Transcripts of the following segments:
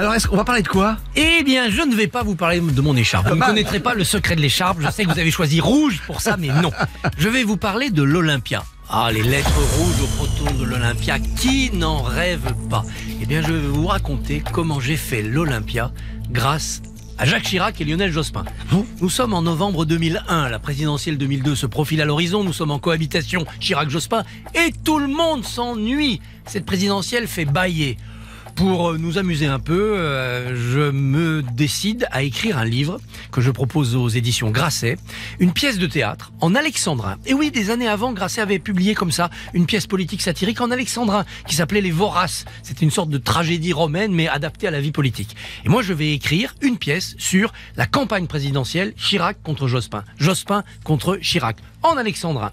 Alors, est-ce qu'on va parler de quoi Eh bien, je ne vais pas vous parler de mon écharpe. Vous ne connaîtrez pas le secret de l'écharpe. Je sais que vous avez choisi rouge pour ça, mais non. Je vais vous parler de l'Olympia. Ah, les lettres rouges au proton de l'Olympia. Qui n'en rêve pas Eh bien, je vais vous raconter comment j'ai fait l'Olympia grâce à Jacques Chirac et Lionel Jospin. Nous sommes en novembre 2001, la présidentielle 2002 se profile à l'horizon, nous sommes en cohabitation Chirac-Jospin et tout le monde s'ennuie. Cette présidentielle fait bailler. Pour euh, nous amuser un peu, euh, je me décide à écrire un livre que je propose aux éditions Grasset, une pièce de théâtre en alexandrin. Et oui, des années avant, Grasset avait publié comme ça une pièce politique satirique en alexandrin qui s'appelait Les Voraces. C'était une sorte de tragédie romaine mais adaptée à la vie politique. Et moi, je vais écrire une pièce sur la campagne présidentielle Chirac contre Jospin. Jospin contre Chirac en alexandrin.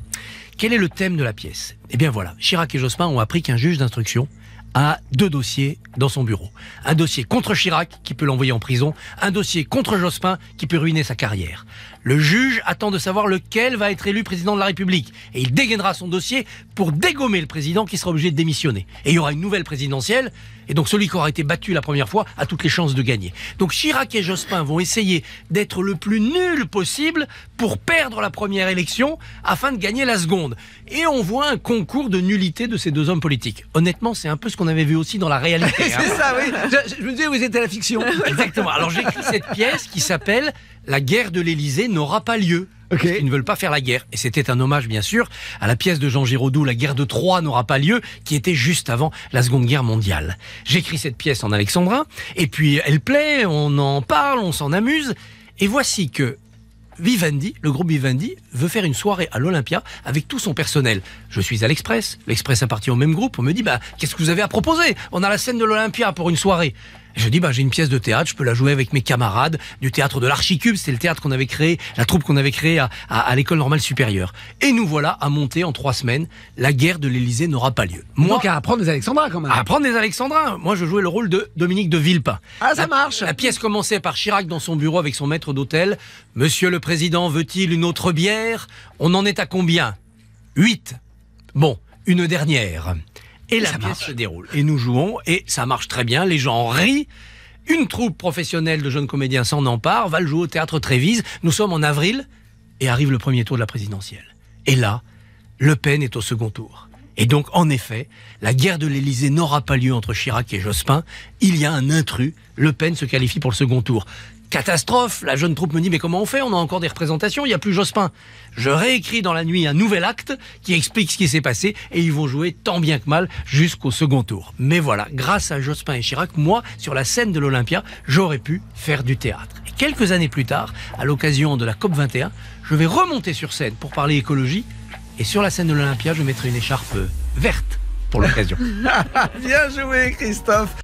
Quel est le thème de la pièce Eh bien voilà, Chirac et Jospin ont appris qu'un juge d'instruction a deux dossiers dans son bureau. Un dossier contre Chirac qui peut l'envoyer en prison, un dossier contre Jospin qui peut ruiner sa carrière. Le juge attend de savoir lequel va être élu président de la République. Et il dégainera son dossier pour dégommer le président qui sera obligé de démissionner. Et il y aura une nouvelle présidentielle. Et donc celui qui aura été battu la première fois a toutes les chances de gagner. Donc Chirac et Jospin vont essayer d'être le plus nul possible pour perdre la première élection afin de gagner la seconde. Et on voit un concours de nullité de ces deux hommes politiques. Honnêtement, c'est un peu ce qu'on avait vu aussi dans la réalité. c'est hein. ça, oui. Je, me disais, vous étiez à la fiction. Exactement. Alors j'écris cette pièce qui s'appelle la guerre de l'Elysée n'aura pas lieu. ils ne veulent pas faire la guerre. Et c'était un hommage, bien sûr, à la pièce de Jean Giraudoux, La guerre de Troie n'aura pas lieu, qui était juste avant la Seconde Guerre mondiale. J'écris cette pièce en alexandrin, et puis elle plaît, on en parle, on s'en amuse. Et voici que Vivendi, le groupe Vivendi, veut faire une soirée à l'Olympia avec tout son personnel. Je suis à l'Express, l'Express appartient au même groupe, on me dit, bah, qu'est-ce que vous avez à proposer On a la scène de l'Olympia pour une soirée je dis, bah, j'ai une pièce de théâtre, je peux la jouer avec mes camarades du théâtre de l'Archicube. C'est le théâtre qu'on avait créé, la troupe qu'on avait créée à, l'école normale supérieure. Et nous voilà à monter en trois semaines. La guerre de l'Elysée n'aura pas lieu. Moi, Donc à apprendre des Alexandrins quand même. À apprendre des Alexandrins. Moi, je jouais le rôle de Dominique de Villepin. Ah, ça marche. La pièce commençait par Chirac dans son bureau avec son maître d'hôtel. Monsieur le président, veut-il une autre bière On en est à combien Huit Bon, une dernière et, la pièce se déroule. Et nous jouons et ça marche très bien, les gens rient. Une troupe professionnelle de jeunes comédiens s'en empare, va le jouer au théâtre Trévise. Nous sommes en avril et arrive le premier tour de la présidentielle. Et là, Le Pen est au second tour. Et donc, en effet, la guerre de l'Élysée n'aura pas lieu entre Chirac et Jospin. Il y a un intrus. Le Pen se qualifie pour le second tour. Catastrophe, la jeune troupe me dit mais comment on fait On a encore des représentations, il n'y a plus Jospin. Je réécris dans la nuit un nouvel acte qui explique ce qui s'est passé et ils vont jouer tant bien que mal jusqu'au second tour. Mais voilà, grâce à Jospin et Chirac, moi, sur la scène de l'Olympia, j'aurais pu faire du théâtre. Et quelques années plus tard, à l'occasion de la COP21, je vais remonter sur scène pour parler écologie et sur la scène de l'Olympia, je mettrai une écharpe verte pour l'occasion. bien joué Christophe